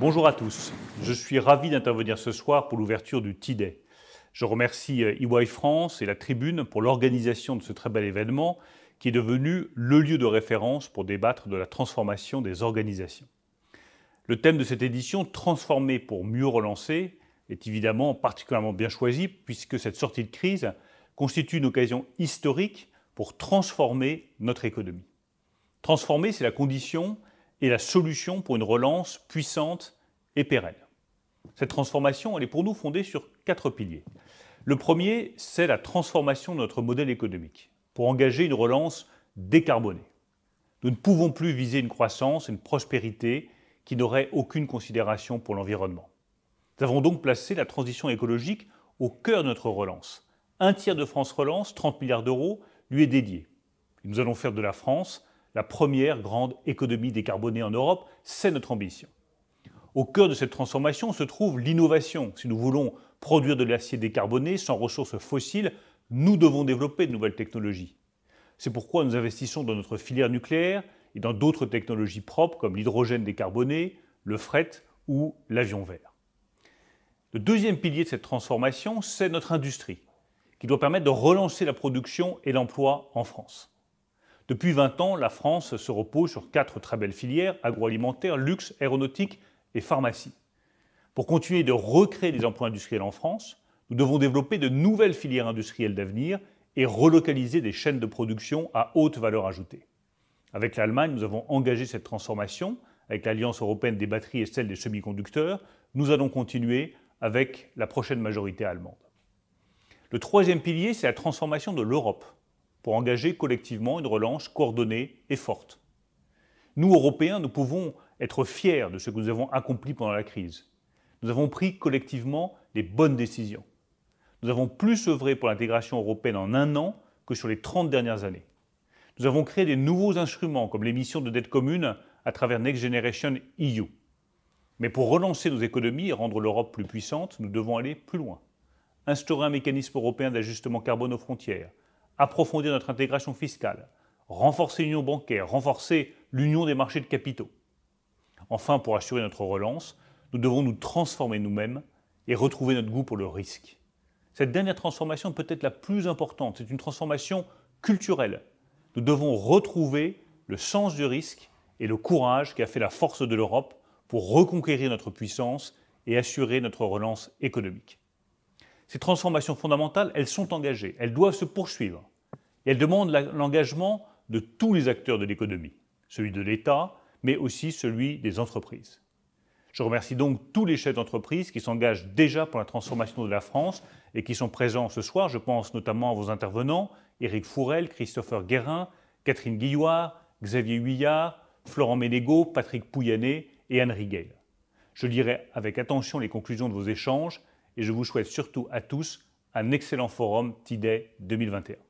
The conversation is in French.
Bonjour à tous. Je suis ravi d'intervenir ce soir pour l'ouverture du t Je remercie EY euh, e France et la Tribune pour l'organisation de ce très bel événement qui est devenu le lieu de référence pour débattre de la transformation des organisations. Le thème de cette édition, Transformer pour mieux relancer, est évidemment particulièrement bien choisi puisque cette sortie de crise constitue une occasion historique pour transformer notre économie. Transformer, c'est la condition et la solution pour une relance puissante et pérenne. Cette transformation, elle est pour nous fondée sur quatre piliers. Le premier, c'est la transformation de notre modèle économique pour engager une relance décarbonée. Nous ne pouvons plus viser une croissance, une prospérité qui n'aurait aucune considération pour l'environnement. Nous avons donc placé la transition écologique au cœur de notre relance. Un tiers de France Relance, 30 milliards d'euros, lui est dédié. nous allons faire de la France la première grande économie décarbonée en Europe. C'est notre ambition. Au cœur de cette transformation se trouve l'innovation. Si nous voulons produire de l'acier décarboné sans ressources fossiles, nous devons développer de nouvelles technologies. C'est pourquoi nous investissons dans notre filière nucléaire et dans d'autres technologies propres comme l'hydrogène décarboné, le fret ou l'avion vert. Le deuxième pilier de cette transformation, c'est notre industrie, qui doit permettre de relancer la production et l'emploi en France. Depuis 20 ans, la France se repose sur quatre très belles filières, agroalimentaire, luxe, aéronautique et pharmacie. Pour continuer de recréer des emplois industriels en France, nous devons développer de nouvelles filières industrielles d'avenir et relocaliser des chaînes de production à haute valeur ajoutée. Avec l'Allemagne, nous avons engagé cette transformation. Avec l'Alliance européenne des batteries et celle des semi-conducteurs, nous allons continuer avec la prochaine majorité allemande. Le troisième pilier, c'est la transformation de l'Europe pour engager collectivement une relance coordonnée et forte. Nous, Européens, nous pouvons être fiers de ce que nous avons accompli pendant la crise. Nous avons pris collectivement les bonnes décisions. Nous avons plus œuvré pour l'intégration européenne en un an que sur les 30 dernières années. Nous avons créé des nouveaux instruments comme l'émission de dette commune à travers Next Generation EU. Mais pour relancer nos économies et rendre l'Europe plus puissante, nous devons aller plus loin. Instaurer un mécanisme européen d'ajustement carbone aux frontières, approfondir notre intégration fiscale, renforcer l'union bancaire, renforcer l'union des marchés de capitaux. Enfin, pour assurer notre relance, nous devons nous transformer nous-mêmes et retrouver notre goût pour le risque. Cette dernière transformation peut être la plus importante, c'est une transformation culturelle. Nous devons retrouver le sens du risque et le courage qui a fait la force de l'Europe pour reconquérir notre puissance et assurer notre relance économique. Ces transformations fondamentales, elles sont engagées, elles doivent se poursuivre. Et elles demandent l'engagement de tous les acteurs de l'économie, celui de l'État, mais aussi celui des entreprises. Je remercie donc tous les chefs d'entreprise qui s'engagent déjà pour la transformation de la France et qui sont présents ce soir. Je pense notamment à vos intervenants, Éric Fourel, Christopher Guérin, Catherine Guillouard, Xavier Huillard, Florent Ménégo, Patrick Pouyanné et Anne Riguel. Je lirai avec attention les conclusions de vos échanges et je vous souhaite surtout à tous un excellent forum T-Day 2021.